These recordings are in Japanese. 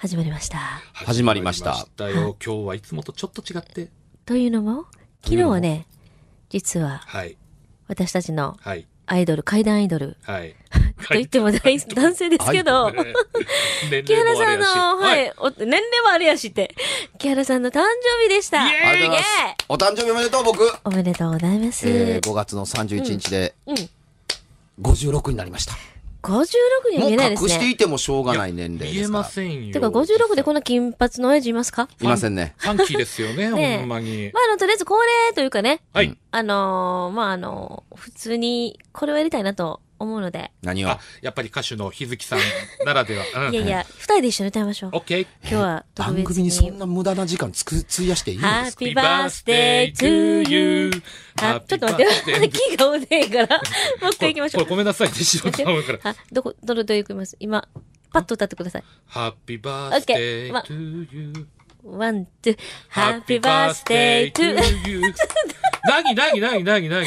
始まりました。始まりました。だよ。今日はいつもとちょっと違って。というのも、昨日はね、実は、はい、私たちのアイドル、階段アイドル、はい、と言っても男性ですけど、木原さんの、はい、年齢もあるやして、木原さんの誕生日でした。ありがお誕生日おめでとう、僕。おめでとうございます。えー、5月の31日で、うん。56になりました。56には見えないですね。もう隠していてもしょうがない年齢ですか見えませんよ。てか56でこの金髪の親父いますかいませんね。短期ですよね、ねほんまに。まあ、あの、とりあえず恒例というかね。はい。あのー、まあ、あのー、普通に、これをやりたいなと思うので。何をやっぱり歌手の日月さんならでは。いやいや、二人で一緒に歌いましょう。オッケー。今日は番組にそんな無駄な時間つく費やしていいんですかあ、ちょっと待って、キーから、もう一回行きましょうごめんなさいから。あ、どこ、どの、どいきます今、パッと歌ってください。ハッピーバースデーワン、ツー、ハッピーバースデートゥー。なになになになになに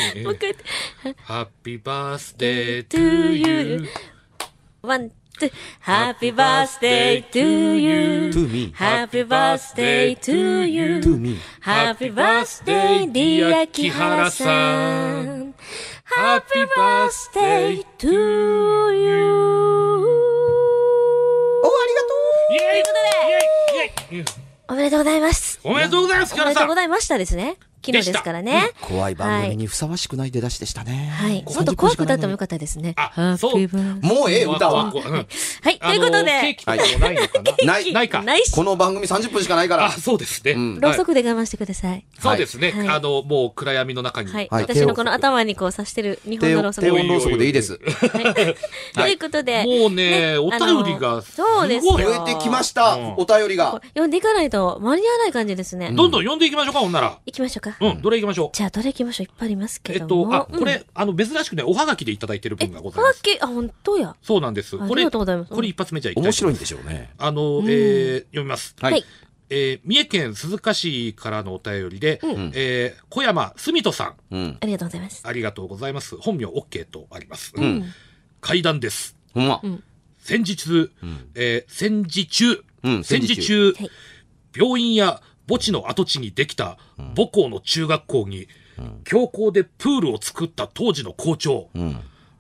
ハッピーバースデートゥーユー。ワン、ツー、ハッピーバースデートゥーユー。トゥーミー。ハッピーバースデートゥーユー。トゥーミー。ハッピーバースデー、ディアキハラさん。ハッピーバースデートゥーユー。お、ありがとうイェいうことでおめでとうございます。おめでとうございます、おめでとうございましたですね。機能ですからね。怖い番組にふさわしくない出だしでしたね。はい。もっと怖く歌ってもよかったですね。あ、そう。もうええ歌は。はい、ということで。はないのかなない、ないか。ないこの番組30分しかないから。あ、そうですね。ろうそくで我慢してください。そうですね。あの、もう暗闇の中に。はい。私のこの頭にこう刺してる日本のろうそく。低温ろうそくでいいです。ということで。もうね、お便りが。そうですね。増えてきました。お便りが。読んでいかないと間に合わない感じですね。どんどん読んでいきましょうか、ほんなら。いきましょうか。か。うん、どれ行きましょう。じゃあ、どれ行きましょう。いっぱいありますけどえっと、あ、これ、あの、珍しくね、おはがきでいただいてる分がございます。あ、本当や。そうなんです。これ、これ一発目じゃいきたい。面白いんでしょうね。あの、えー、読みます。はい。えー、三重県鈴鹿市からのお便りで、うん、えー、小山澄人さん、うん、ありがとうございます。ありがとうございます。本名 OK とあります。うん、階段です。ほ、んま。先日、うん、えー、戦時中、うん、戦時中、はい、病院や墓地の跡地にできた母校の中学校に、強行でプールを作った当時の校長、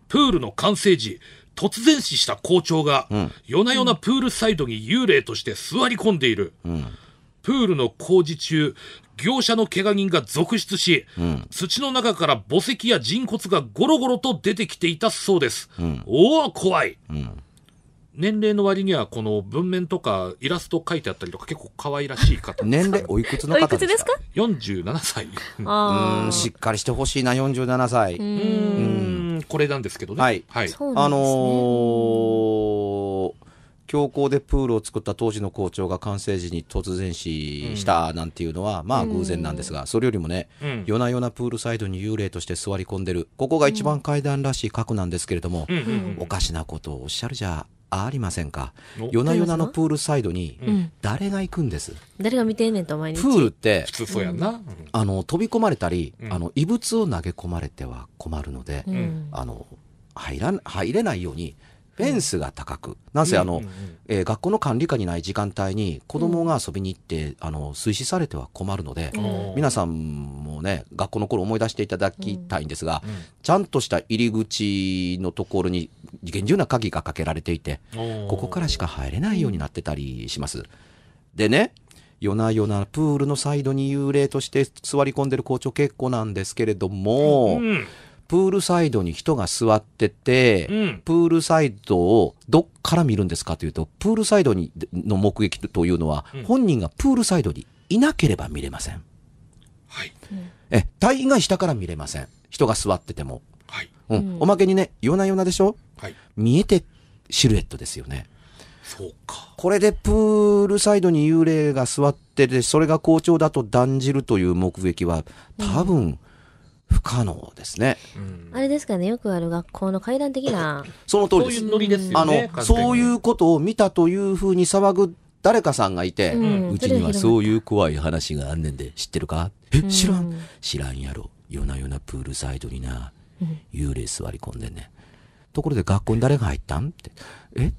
プールの完成時、突然死した校長が、夜な夜なプールサイドに幽霊として座り込んでいる。プールの工事中、業者の怪我人が続出し、土の中から墓石や人骨がゴロゴロと出てきていたそうです。おお、怖い、年齢の割にはこの文面とかイラスト書いてあったりとか結構可愛らしい方年齢 おいくつの方ですか47歳うんしっかりしてほしいな47歳うんこれなんですけどねはい、はいあの強行でプールを作った当時の校長が完成時に突然死したなんていうのは、うん、まあ偶然なんですが、うん、それよりもね、うん、夜な夜なプールサイドに幽霊として座り込んでるここが一番階段らしい核なんですけれども、おかしなことをおっしゃるじゃありませんか夜な夜なのプールサイドに誰が行くんです、うん、誰が見てんねんと毎日プールって普通そうやな、あの飛び込まれたり、あの異物を投げ込まれては困るので、あの入ら入れないようにフェンスが高く、なんせあの、えー、学校の管理下にない時間帯に子供が遊びに行って、あの推進されては困るので、皆さんもね学校の頃思い出していただきたいんですが、ちゃんとした入り口のところに厳重な鍵がかけられていてここからしか入れないようになってたりします。でね夜な夜なプールのサイドに幽霊として座り込んでる校長結構なんですけれども、うんプールサイドに人が座ってて、うん、プールサイドをどっから見るんですかというと、プールサイドにの目撃というのは、うん、本人がプールサイドにいなければ見れません。はい。え、隊員が下から見れません。人が座ってても。はい。うん。おまけにね、夜な夜なでしょはい。見えてシルエットですよね。そうか。これでプールサイドに幽霊が座ってて、それが好調だと断じるという目撃は、多分、うん不可能ですね。あれですかね、よくある学校の階段的な。その通りです。そういうあの、そういうことを見たというふうに騒ぐ誰かさんがいて、うちにはそういう怖い話があんねんで、知ってるかえ、知らん知らんやろ。夜な夜なプールサイドにな、幽霊座り込んでんねところで学校に誰が入ったんって。え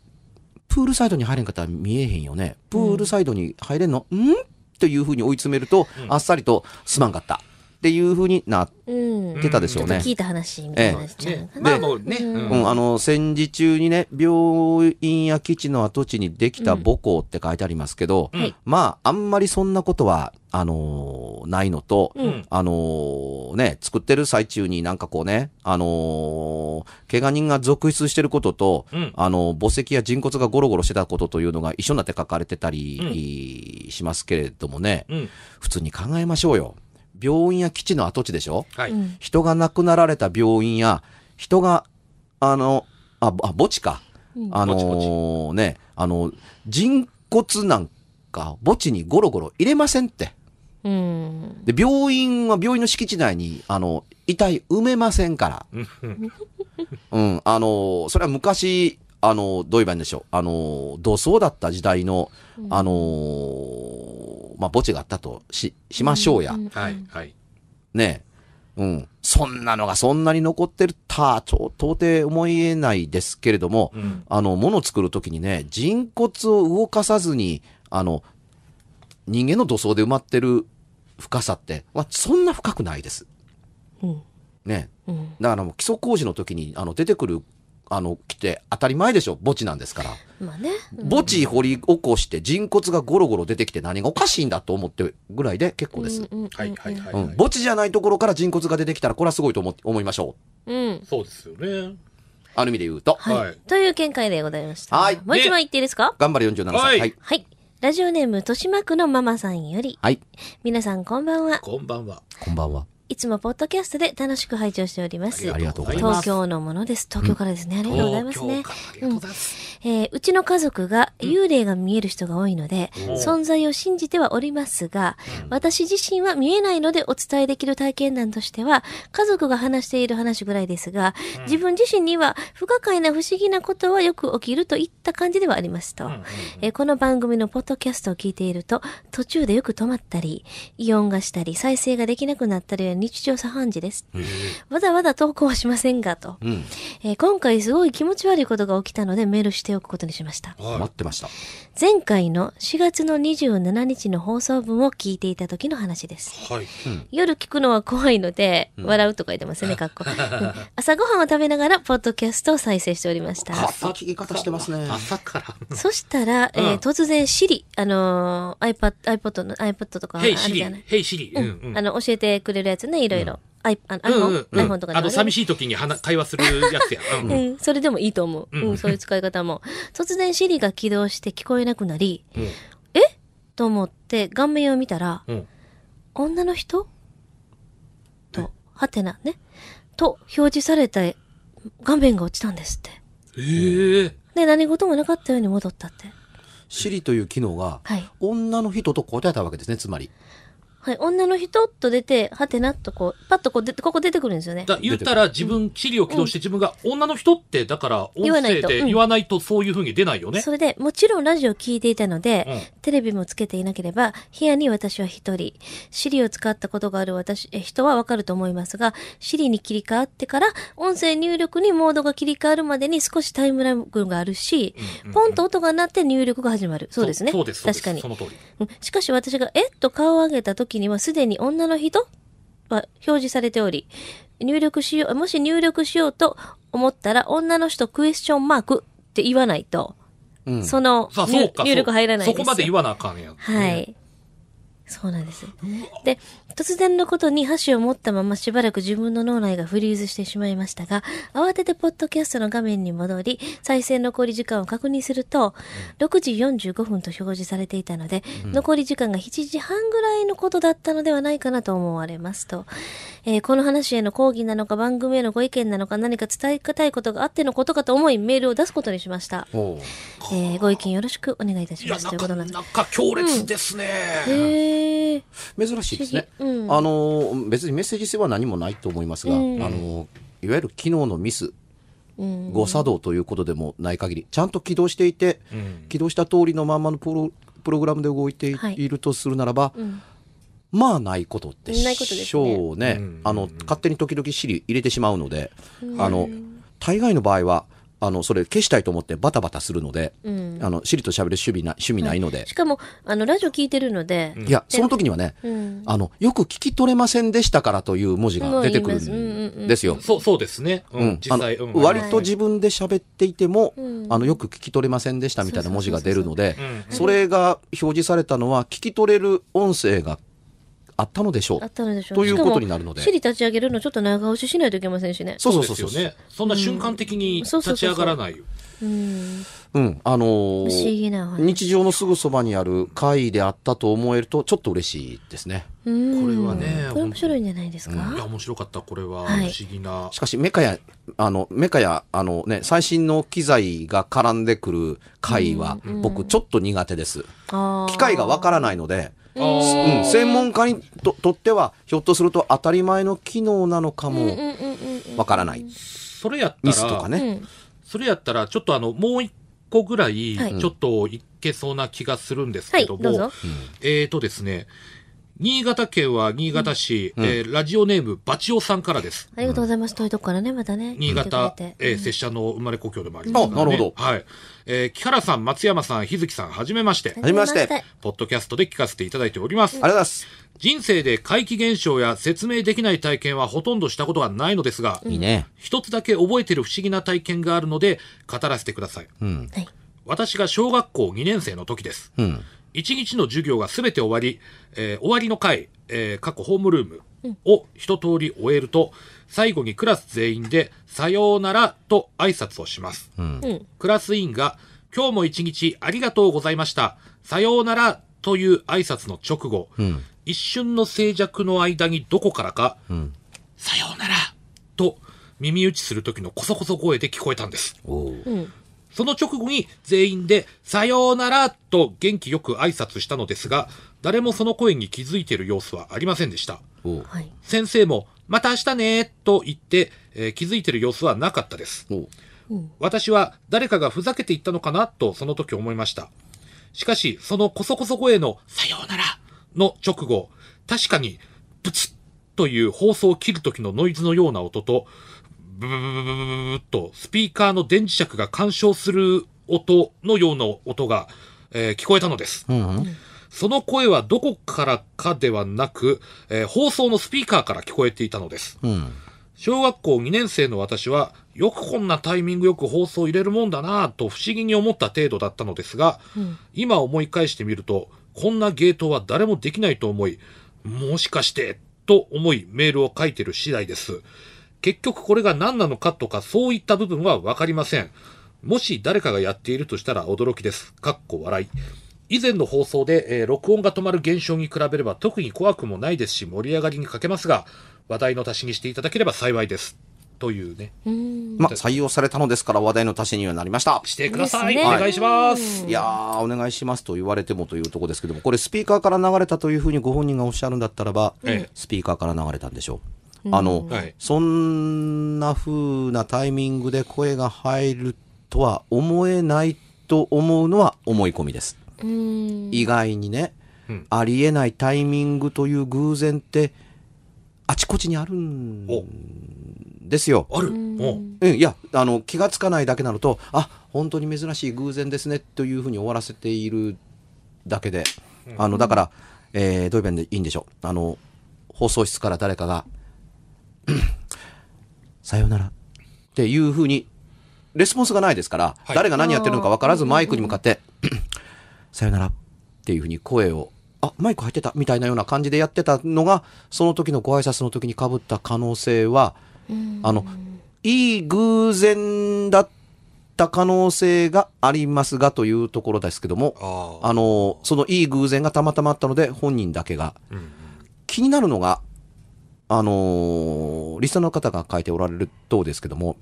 プールサイドに入れんかったら見えへんよね。プールサイドに入れんの、うんっていうふうに追い詰めると、あっさりとすまんかった。っていうふうになってたでしょうね。うん、聞いた話みたいな、ええ、で、まね、うん、あの、戦時中にね、病院や基地の跡地にできた母校って書いてありますけど、うん、まあ、あんまりそんなことは、あのー、ないのと、あのー、ね、作ってる最中になんかこうね、あのー、怪我人が続出してることと、あの墓石や人骨がゴロゴロしてたことというのが一緒になって書かれてたり、しますけれどもね、普通に考えましょうよ。病院や基地の跡地でしょ、はい、人が亡くなられた病院や、人が、あの、あ、あ墓地か。あのー、ね、あの、人骨なんか墓地にゴロゴロ入れませんって。で病院は病院の敷地内にあの遺体埋めませんから、うん、あのそれは昔あのどう言えばいいんでしょうあの土葬だった時代の、あのまあ、墓地があったとし、しましょうや。はい、はい。ねえ。うん。そんなのがそんなに残ってるとは、到底思えないですけれども、うん、あの、物を作るときにね、人骨を動かさずに、あの、人間の土葬で埋まってる深さって、まあ、そんな深くないです。うん、ね、うん、だからもう基礎工事の時にあの出てくるあの来て当たり前でしょ墓地なんですから、まあねうん、墓地掘り起こして人骨がゴロゴロ出てきて何がおかしいんだと思ってぐらいで結構です、墓地じゃないところから人骨が出てきたらこれはすごいと思思いましょう、うん、そうですよねある意味で言うと、はい、はい、という見解でございました、はい、もう一枚言っていいですか頑張れ47歳はい、はい、はいラジオネーム豊島区のママさんより。はい。皆さんこんばんは。こんばんは。こんばんは。いつもポッドキャストで楽しく拝聴しております。ありがとうございます。東京のものです。東京からですね。うん、ありがとうございますね。うえうちの家族が幽霊が見える人が多いので、うん、存在を信じてはおりますが、私自身は見えないのでお伝えできる体験談としては、家族が話している話ぐらいですが、自分自身には不可解な不思議なことはよく起きるといった感じではありますと。えこの番組のポッドキャストを聞いていると、途中でよく止まったり、異音がしたり、再生ができなくなったり日常茶飯事です。わざわざ投稿はしませんが、と、うん、えー、今回すごい気持ち悪いことが起きたのでメールしておくことにしました。待ってました。前回の4月の27日の放送分を聞いていた時の話です。はいうん、夜聞くのは怖いので、笑うとか言ってますね、かっこ。朝ごはんを食べながら、ポッドキャストを再生しておりました。朝聞き方してますね。朝から。そしたら、えー、突然、シリ、あのー、iPad、iPod の、iPod とかあるじゃない。Hey, Siri。Hey, Siri。うん、あの、教えてくれるやつね。ね、いろいろ。あの iPhone?、とかで、あの、寂しい時に会話するやつや。うん、それでもいいと思う。そういう使い方も。突然シリが起動して聞こえなくなり、えっ、えと思って顔面を見たら、女の人と、はてな、ね。と表示された画面が落ちたんですって。ええで、何事もなかったように戻ったって。シリという機能が、女の人と答えたわけですね、つまり。はい、女の人と出て、はてなっとこう、パッとこうここ出てくるんですよね。だ言ったら自分、地理を起動して自分が女の人って、だから音言わない声と言わないとそういうふうに出ないよね。それで、もちろんラジオ聞いていたので、うんテレビもつけていなければ、部屋に私は一人、シリを使ったことがある私、え人はわかると思いますが、シリに切り替わってから、音声入力にモードが切り替わるまでに少しタイムラグがあるし、うんうんポンと音が鳴って入力が始まる。そうですね。そそうです。確かにそ。の通り。うんしかし私が、えっと顔を上げた時機にはすでに女の人は表示されており、入力しよう、もし入力しようと思ったら女の人クエスチョンマークって言わないと、うん、その入力入らないですそこまで言わなあかんやん、はい。そうなんです。で、突然のことに箸を持ったまましばらく自分の脳内がフリーズしてしまいましたが、慌ててポッドキャストの画面に戻り、再生残り時間を確認すると、6時45分と表示されていたので、うん、残り時間が7時半ぐらいのことだったのではないかなと思われますと、えー、この話への抗議なのか番組へのご意見なのか何か伝えたいことがあってのことかと思いメールを出すことにしました。えー、ご意見よろしくお願いいたしますということなんです。なんか強烈ですね。うん、珍しいですね。あの別にメッセージ性は何もないと思いますが、うん、あのいわゆる機能のミス誤作動ということでもない限りちゃんと起動していて、うん、起動した通りのまんまのプロプログラムで動いているとするならば、はいまあないことでしょうね、あの勝手に時々 s i 入れてしまうので、あの大概の場合はあのそれ消したいと思ってバタバタするので、うん、あのシリと喋る趣味な趣味ないので、はい、しかもあのラジオ聞いてるので、いやその時にはね、うん、あのよく聞き取れませんでしたからという文字が出てくるんですよ。そうそうですね。うん、実際、割と自分で喋っていても、あのよく聞き取れませんでしたみたいな文字が出るので、それが表示されたのは聞き取れる音声があったのでしょう。あったのでしょう。ということになるので。市立ち上げるのちょっと長押ししないといけませんしね。そうそうそうそう。ね、そんな瞬間的に立ち上がらないうん。うん。あのー、日常のすぐそばにある会であったと思えると、ちょっと嬉しいですね。これはね。面白いんじゃないですか。うん、いや、面白かった。これは、不思議な、しかし、メカや、あの、メカや、あのね、最新の機材が絡んでくる会は、僕、ちょっと苦手です。機械がわからないので、うん、専門家にととってはひょっとすると当たり前の機能なのかもわからない、それやったらミスとかね、それやったらちょっとあのもう一個ぐらいちょっといけそうな気がするんですけども、はい、えっ、ー、とですね新潟県は新潟市、うん、えー、ラジオネームバチオさんからです。ありがとうございます。遠いとこからね、またね。新潟、えー、拙者の生まれ故郷でもありますあ、なるほど。はい。えー、木原さん、松山さん、日月さん、はじめまして。はじめまして。ポッドキャストで聞かせていただいております。ありがとうございます。人生で怪奇現象や説明できない体験はほとんどしたことがないのですが、いいね。一つだけ覚えてる不思議な体験があるので、語らせてください。うん。はい。私が小学校2年生の時です。うん。1日の授業が全て終わり、えー、終わりの回、えー、過去ホームルームを一通り終えると、最後にクラス全員で、さようならと挨拶をします。うん、クラス委員が、今日も一日ありがとうございました。さようならという挨拶の直後、うん、一瞬の静寂の間にどこからか、うん、さようならと耳打ちする時のこそこそ声で聞こえたんです。その直後に全員で、さようならと元気よく挨拶したのですが、誰もその声に気づいている様子はありませんでした。先生も、また明日ねと言って、えー、気づいている様子はなかったです。私は誰かがふざけていったのかなとその時思いました。しかし、そのこそこそ声のさようならの直後、確かに、ブツッという放送を切る時のノイズのような音と、ブブブブブブブブと、スピーカーの電磁石が干渉する音のような音が、えー、聞こえたのです。うん、その声はどこからかではなく、えー、放送のスピーカーから聞こえていたのです。うん、小学校2年生の私は、よくこんなタイミングよく放送入れるもんだなと不思議に思った程度だったのですが、うん、今思い返してみると、こんなゲートは誰もできないと思い、もしかして、と思いメールを書いてる次第です。結局これが何なのかとかそういった部分はわかりません。もし誰かがやっているとしたら驚きです。かっこ笑い。以前の放送で、えー、録音が止まる現象に比べれば特に怖くもないですし盛り上がりに欠けますが話題の足しにしていただければ幸いです。というね。まあ、採用されたのですから話題の足しにはなりました。してください。ね、お願いします。いやお願いしますと言われてもというとこですけども、これスピーカーから流れたというふうにご本人がおっしゃるんだったらば、ええ、スピーカーから流れたんでしょう。あの、はい、そんな風なタイミングで声が入るとは思えないと思うのは思い込みです。意外にね、うん、ありえないタイミングという偶然ってあちこちにあるんですよ。ある、うん、いやあの気が付かないだけなのとあ本当に珍しい偶然ですねというふうに終わらせているだけで、うん、あのだから、えー、どういう面でいいんでしょうあの放送室から誰かが「さようなら。っていうふうに、レスポンスがないですから、はい、誰が何やってるのか分からずマイクに向かって、さよならっていうふうに声を、あ、マイク入ってたみたいなような感じでやってたのが、その時のご挨拶の時にかぶった可能性は、あの、いい偶然だった可能性がありますがというところですけども、あの、そのいい偶然がたまたまあったので本人だけが。うん、気になるのが、あのー、リスナーの方が書いておられるとですけども、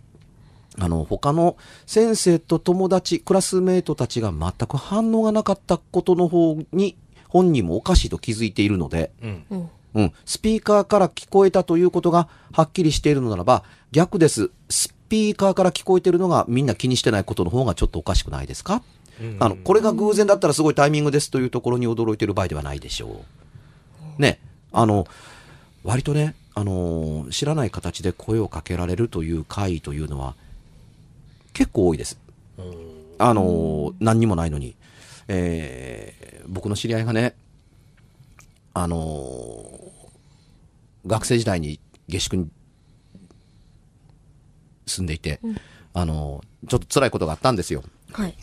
あの、他の先生と友達、クラスメートたちが全く反応がなかったことの方に、本人もおかしいと気づいているので、うん、うん、スピーカーから聞こえたということがはっきりしているのならば、逆です。スピーカーから聞こえてるのがみんな気にしてないことの方がちょっとおかしくないですか、うん、あの、これが偶然だったらすごいタイミングですというところに驚いてる場合ではないでしょう。ね、あの、割とね、あの知らない形で声をかけられるという会というのは結構多いです。あの何にもないのに、えー、僕の知り合いがね、あの学生時代に下宿に住んでいて、うん、あのちょっと辛いことがあったんですよ。はい、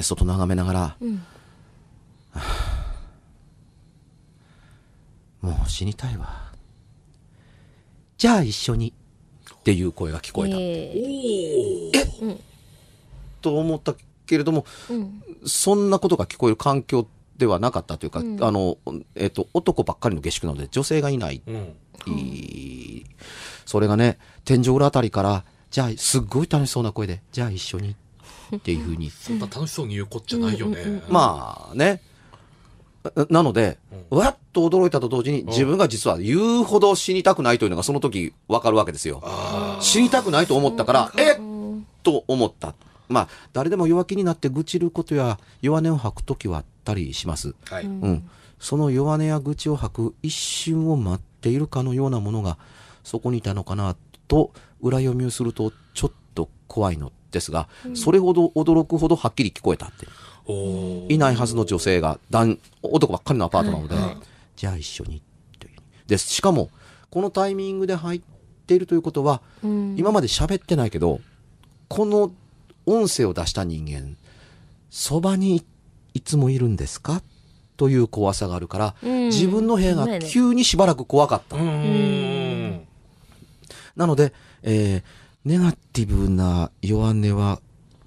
外眺めながら、うんはあ、もう死にたいわ。じゃあ一緒にっていう声が聞こえた。えと思ったけれども、そんなことが聞こえる環境ではなかったというか、あの、えっ、と、男ばっかりの下宿なので女性がいない。いそれがね、天井裏あたりから、じゃあ、すっごい楽しそうな声で、じゃあ一緒にっていうふうに。そんな楽しそうに言うこっちゃないよね。まあね、なので、わっと驚いたと同時に、自分が実は言うほど死にたくないというのがその時わかるわけですよ。死にたくないと思ったから、えっと思った。まあ、誰でも弱気になって愚痴ることや弱音を吐く時はあったりします。はい、うん。その弱音や愚痴を吐く一瞬を待っているかのようなものが、そこにいたのかなと、裏読みをすると、ちょっと怖いのですが、それほど驚くほどはっきり聞こえたって。いないはずの女性が男ばっかりのアパートなので、じゃあ一緒にというでしかもこのタイミングで入っているということは、うん、今まで喋ってないけどこの音声を出した人間そばにいつもいるんですかという怖さがあるから、うん、自分の部屋が急にしばらく怖かった。なので、えー、ネガティブな弱音は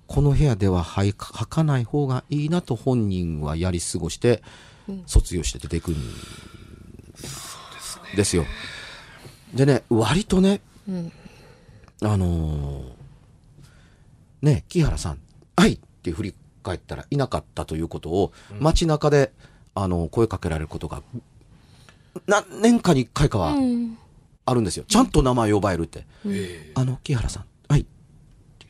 この部屋では履かない方がいいなと本人はやり過ごして、卒業して出てくるんですよ。でね割とね、うん、あのー、ね木原さん「はい!」って振り返ったらいなかったということを、街中であのー、声かけられることが何年かに1回かはあるんですよ、ちゃんと名前呼ばれるって、あの木原さん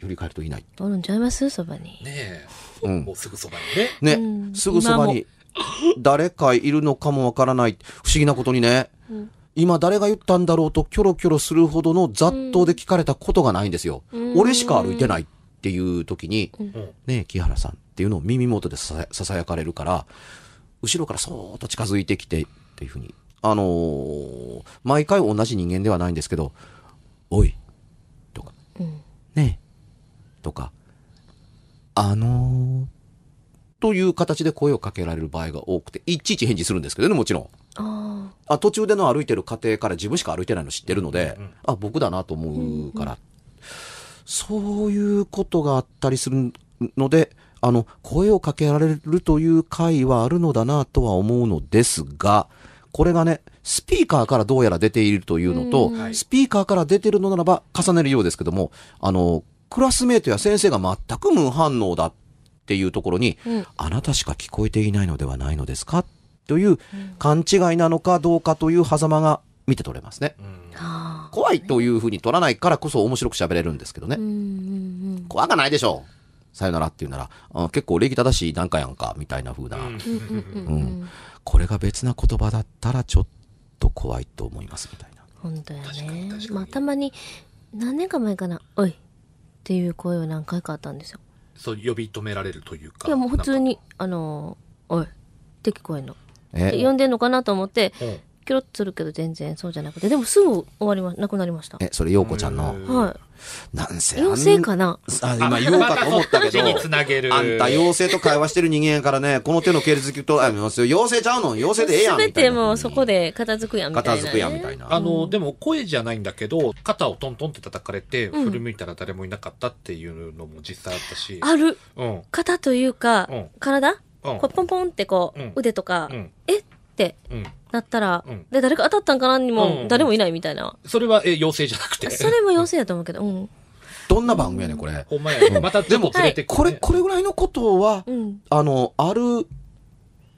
振り返るといない。おるんちゃいますそばに。ねえ。うん。もうすぐそばにね。ね、うん、すぐそばに。誰かいるのかもわからない。不思議なことにね。うん、今誰が言ったんだろうとキョロキョロするほどの雑踏で聞かれたことがないんですよ。俺しか歩いてないっていう時に、ねえ、木原さんっていうのを耳元でささやかれるから、後ろからそーっと近づいてきてっていうふうに。あのー、毎回同じ人間ではないんですけど、おい、とか、うん、ねえ、とか、あのー、という形で声をかけられる場合が多くて、いちいち返事するんですけどね、もちろん。あ途中での歩いてる過程から自分しか歩いてないの知ってるので、うんうん、あ、僕だなと思うから、うんうん、そういうことがあったりするので、あの、声をかけられるという回はあるのだなとは思うのですが、これがね、スピーカーからどうやら出ているというのと、スピーカーから出てるのならば重ねるようですけども、あの、クラスメートや先生が全く無反応だっていうところに、うん、あなたしか聞こえていないのではないのですかという勘違いなのかどうかという狭間が見て取れますね。怖いというふうに取らないからこそ面白く喋れるんですけどね。怖がないでしょう。さよならっていうなら、あ結構礼儀正しいなんかやんか、みたいな風な。うん。これが別な言葉だったらちょっと怖いと思います、みたいな。本当やね。まあ、たまに、何年か前かな、おい、っていう声を何回かあったんですよそう呼び止められるというかいやもう普通に「あのーおい」って聞こえんのえで呼んでんのかなと思って、キロっするけど全然そうじゃなくてでもすぐ終わりまなくなりましたえそれ陽子ちゃんのはいなんせん妖精かなあ今言おうかと思ったけどにつなげるあんた妖精と会話してる人間やからねこの手の系列聞くとあ妖精ちゃうの妖精でええやんみ全てもうそこで片付くやんみたいな、ね、片付くやんみたいなあのでも声じゃないんだけど肩をトントンって叩かれて、うん、振り向いたら誰もいなかったっていうのも実際あったしある、うん、肩というか、うん、体、うん、ポンポンってこう、腕とか、うん、えっってなったら、うん、で、誰か当たったんかなにも、誰もいないみたいな。それは、え、妖精じゃなくて。それも妖精やと思うけど、うん。どんな番組やねこれ。ほんまや、ね。また、でも、これ、これぐらいのことは、あの、ある、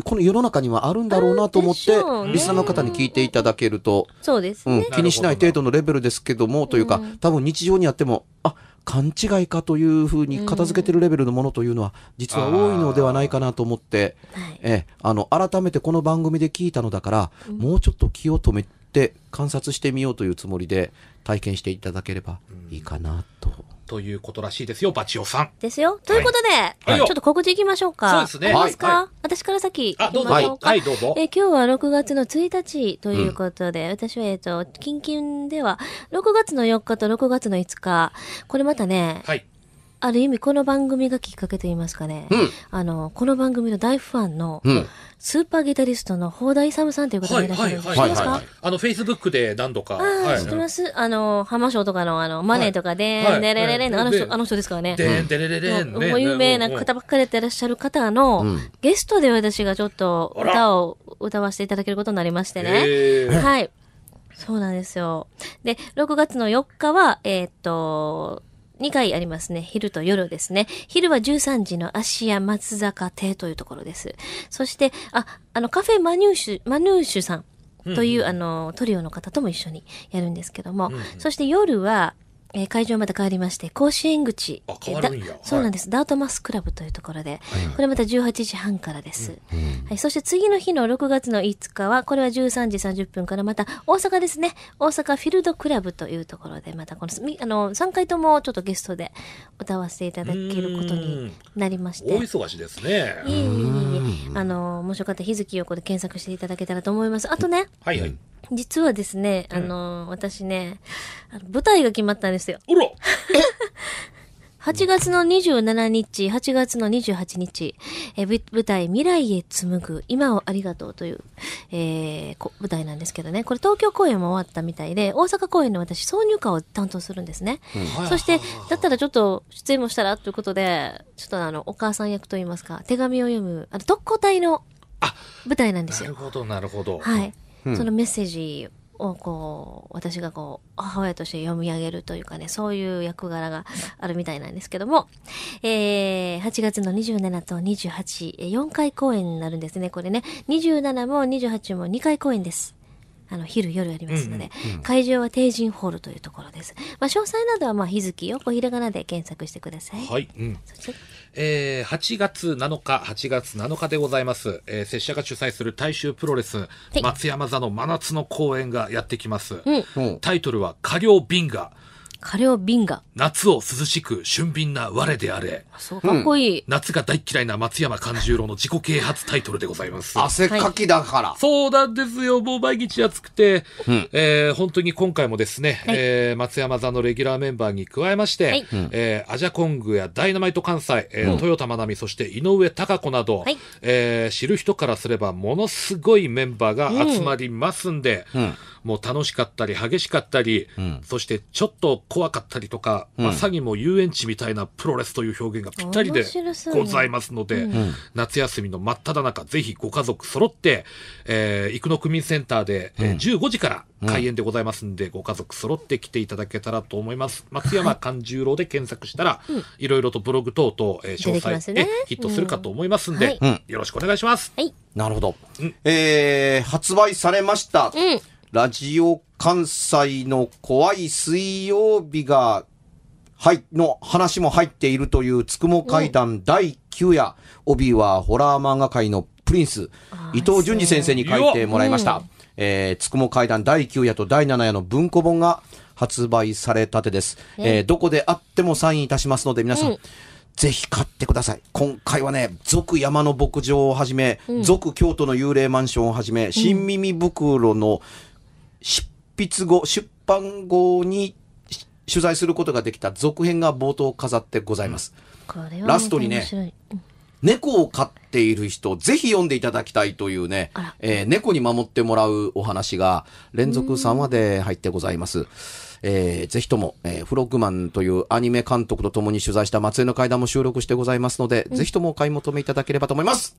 この世の中にはあるんだろうなと思って、リスナーの方に聞いていただけると、そうです、ね、うん。気にしない程度のレベルですけども、というか、多分日常にやっても、あ、勘違いかというふうに片付けてるレベルのものというのは、実は多いのではないかなと思って、えあの改めてこの番組で聞いたのだから、もうちょっと気を止めって観察してみようというつもりで体験していただければいいかなと。ということらしいですよ、バチオさん。ですよ。ということで、はい、ちょっと告知いきましょうか。そうですね。ますか、はい、私から先あ、どうぞ。はい、どうぞ。えー、今日は6月の1日ということで、うん、私は、えっ、と、近々では、6月の4日と6月の5日、これまたね、はい、ある意味この番組がきっかけと言いますかね、うん、あの、この番組の大ファンの、うん、スーパーギタリストの宝田勇さんという方がいらっしゃるんです。知ってあの、フェイスブックで何度か。ああ、知ってますあの、浜章とかのあの、マネーとかで、ねれれれん、あの人、あの人ですからね。でれれれん。もう有名な方ばっかりでいらっしゃる方の、ゲストで私がちょっと歌を歌わせていただけることになりましてね。はい。そうなんですよ。で、6月の4日は、えっと、2回ありますね。昼と夜ですね。昼は13時の芦屋松坂亭というところです。そして、あ、あの、カフェマニューシュ、マニューシュさんという、うんうん、あの、トリオの方とも一緒にやるんですけども、うんうん、そして夜は、えー、会場また変わりまして、甲子園口。あ、変わるんや。そうなんです、ダートマスクラブというところで、これまた18時半からです。うんうん、はい。そして次の日の6月の5日は、これは13時30分からまた大阪ですね。大阪フィールドクラブというところで、またこの、あの、3回ともちょっとゲストで歌わせていただけることになりまして。大忙しですね。いえいえいえ。あの、もしよかったら日月横で検索していただけたらと思います。あとね。はいはい。実はですね、あのー、私ね、舞台が決まったんですよ。おら8 月の27日、8月の28日、え舞台未来へ紡ぐ、今をありがとうという、えー、舞台なんですけどね、これ東京公演も終わったみたいで、大阪公演の私、挿入歌を担当するんですね。うん、そして、だったらちょっと出演もしたらということで、ちょっとあの、お母さん役といいますか、手紙を読む、あの、特攻隊の、舞台なんですよ。なるほど、なるほど。はい。そのメッセージをこう私がこう母親として読み上げるというかねそういう役柄があるみたいなんですけども、えー、8月の27と284回公演になるんですねこれね27も28も2回公演です。あの昼夜ありますので、うんうん会場は定人ホールというところです、まあ、詳細などはまあ日付をこうひらがなで検索してください、はいうん、えー、8月7日8月7日でございます、えー、拙者が主催する大衆プロレス、松山座の真夏の公演がやってきます、うん、タイトルは「過料ビンガ」カレオンガ。夏を涼しく俊敏な我であれ。そうかっこいい。夏が大嫌いな松山勘十郎の自己啓発タイトルでございます。汗かきだから。そうなんですよ。もう毎日暑くて、うん、えー、本当に今回もですね、はい、えー、松山座のレギュラーメンバーに加えまして、はい、えー、アジャコングやダイナマイト関西、えー、豊田真奈美、そして井上貴子など、はい、えー、知る人からすればものすごいメンバーが集まりますんで、うん、うんもう楽しかったり激しかったり、うん、そしてちょっと怖かったりとか、うん、まさにも遊園地みたいなプロレスという表現がぴったりでございますので、うん、夏休みの真っ只中、ぜひご家族揃って、えー、生野区民センターで、えー、15時から開演でございますんで、ご家族揃って来ていただけたらと思います。松山勘十郎で検索したら、いろいろとブログ等々、えー、詳細でねヒットするかと思いますんで、よろしくお願いします。はい、なるほど、えー、発売されました。ラジオ関西の怖い水曜日が、はい、の話も入っているというつくも会談第9夜、帯はホラー漫画界のプリンス、伊藤淳二先生に書いてもらいました。えー、つくも会談第9夜と第7夜の文庫本が発売されたてです。えー、どこであってもサインいたしますので、皆さん、うんぜひ買ってください。今回はね、続山の牧場をはじめ、続、うん、京都の幽霊マンションをはじめ、新耳袋の執筆後、出版後に取材することができた続編が冒頭を飾ってございます。ラストにね、猫を飼っている人、ぜひ読んでいただきたいというね、えー、猫に守ってもらうお話が連続3話で入ってございます。えー、ぜひとも、えー、フロッグマンというアニメ監督と共に取材した松江の階段も収録してございますので、うん、ぜひともお買い求めいただければと思います。